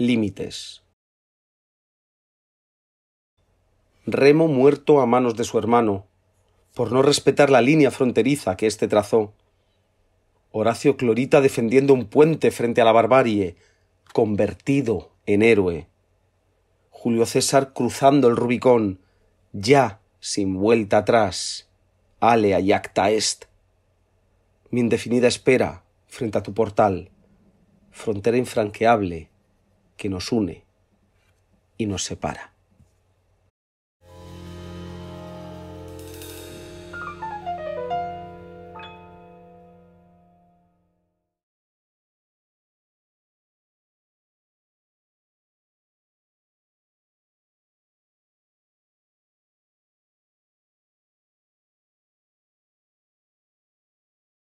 límites. Remo muerto a manos de su hermano, por no respetar la línea fronteriza que éste trazó. Horacio Clorita defendiendo un puente frente a la barbarie, convertido en héroe. Julio César cruzando el Rubicón, ya sin vuelta atrás. Alea y acta est. Mi indefinida espera frente a tu portal, frontera infranqueable que nos une y nos separa.